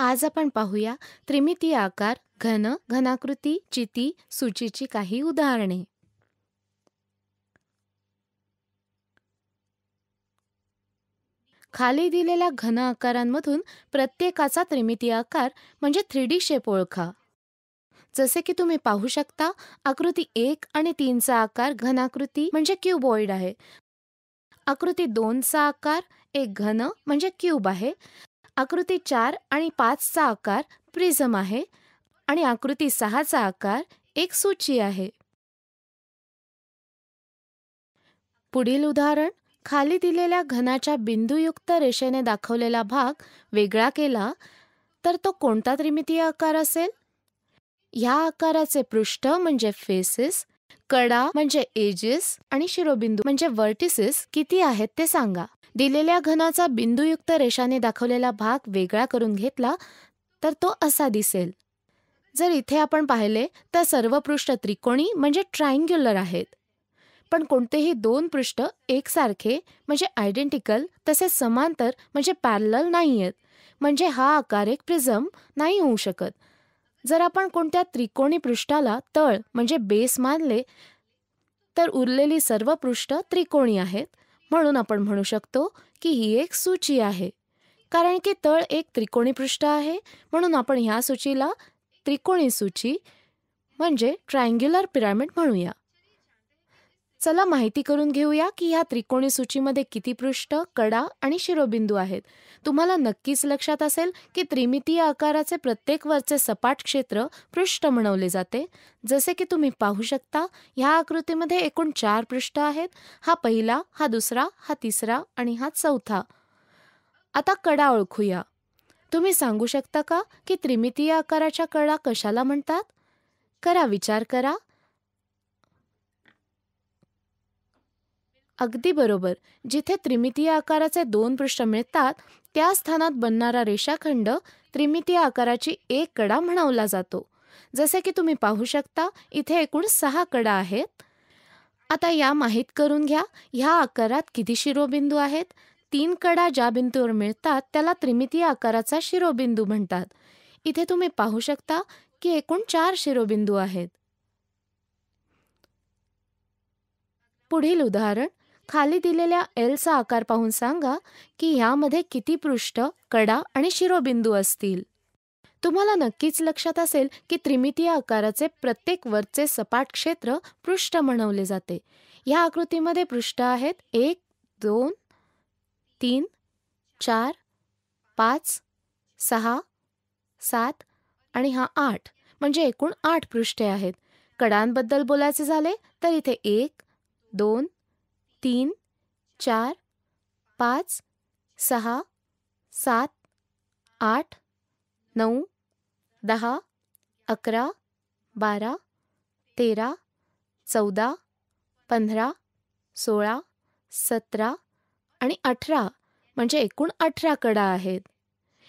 आज आपण पाहूया त्रिमिती आकार घन घनाकृती चिती सूचीची काही उदाहरणे खाली दिलेल्या घन आकारांमधून प्रत्येकाचा त्रिमितीय आकार म्हणजे थ्री डी शेप ओळखा जसे की तुम्ही पाहू शकता आकृती एक आणि तीनचा आकार घनाकृती म्हणजे क्यूबॉइड आहे आकृती दोनचा आकार एक घन म्हणजे क्यूब आहे आकृती चार आणि पाचचा आकार प्रिझम आहे आणि आकृती सहाचा आकार एक सूची आहे पुढील उदाहरण खाली दिलेल्या घनाच्या बिंदुयुक्त रेषेने दाखवलेला भाग वेगळा केला तर तो कोणता त्रिमितीय आकार असेल ह्या आकाराचे पृष्ठ म्हणजे फेसेस कडा म्हणजे एजेस आणि शिरोबिंदू म्हणजे वर्टिसेस किती आहेत ते सांगा दिलेल्या घनाचा बिंदुयुक्त रेषाने दाखवलेला भाग वेगळा करून घेतला तर तो असा दिसेल जर इथे आपण पाहिले तर सर्व पृष्ठ त्रिकोणी म्हणजे ट्रायंग्युलर आहेत पण कोणतेही दोन पृष्ठ एकसारखे म्हणजे आयडेंटिकल तसेच समांतर म्हणजे पॅरल नाही आहेत म्हणजे हा आकार एक प्रिझम नाही होऊ शकत जर आपण कोणत्या त्रिकोणी पृष्ठाला तळ म्हणजे बेस मानले तर उरलेली सर्व पृष्ठ त्रिकोणी आहेत म्हणून आपण म्हणू शकतो की ही एक सूची आहे कारण की तळ एक त्रिकोणी पृष्ठ आहे म्हणून आपण ह्या सूचीला त्रिकोणी सूची म्हणजे ट्रायंग्युलर पिरॅमिड म्हणूया चला माहिती करून घेऊया की ह्या त्रिकोणी सूचीमध्ये किती पृष्ठ कडा आणि शिरोबिंदू आहेत तुम्हाला नक्कीच लक्षात असेल की त्रिमितीय आकाराचे प्रत्येक वरचे सपाट क्षेत्र पृष्ठ म्हणवले जाते जसे की तुम्ही पाहू शकता ह्या आकृतीमध्ये एकूण चार पृष्ठ आहेत हा पहिला हा दुसरा हा तिसरा आणि हा चौथा आता कडा ओळखूया तुम्ही सांगू शकता का की त्रिमितीय आकाराच्या कडा कशाला म्हणतात करा विचार करा अगदी बरोबर जिथे त्रिमितीय आकाराचे दोन पृष्ठ मिळतात त्या स्थानात बनणारा रेषाखंड त्रिमितीय आकाराची एक कडा म्हणवला जातो जसे की तुम्ही पाहू शकता इथे एकूण सहा कडा आहेत आता या माहीत करून घ्या ह्या आकारात किती शिरोबिंदू आहेत तीन कडा ज्या बिंदूवर मिळतात त्याला त्रिमितीय आकाराचा शिरोबिंदू म्हणतात इथे तुम्ही पाहू शकता की एकूण चार शिरोबिंदू आहेत पुढील उदाहरण खाली दिलेल्या एलचा आकार पाहून सांगा की ह्यामध्ये किती पृष्ठ कडा आणि शिरोबिंदू असतील तुम्हाला नक्कीच लक्षात असेल की त्रिमितीय आकाराचे प्रत्येक वरचे सपाट क्षेत्र पृष्ठ म्हणवले जाते या आकृतीमध्ये पृष्ठ आहेत एक दोन तीन चार पाच सहा सात आणि हा आठ म्हणजे एकूण आठ पृष्ठे आहेत कडांबद्दल बोलायचे झाले तर इथे एक दोन तीन चार पाच सहा सात आठ नऊ दहा अकरा बारा तेरा चौदा पंधरा सोळा सतरा आणि अठरा म्हणजे एकूण अठरा कडा आहेत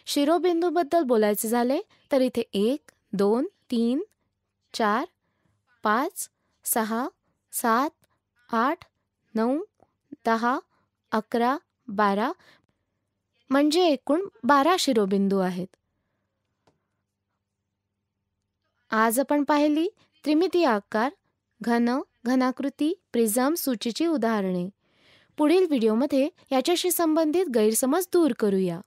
शिरोबिंदूबद्दल बोलायचे झाले तर इथे एक दोन तीन चार पाच सहा सात आठ नऊ दहा अकरा बारा म्हणजे एकूण बारा शिरोबिंदू आहेत आज आपण पाहिली त्रिमिती आकार घन घनाकृती प्रिझम सूचीची उदाहरणे पुढील व्हिडिओमध्ये याच्याशी संबंधित गैरसमज दूर करूया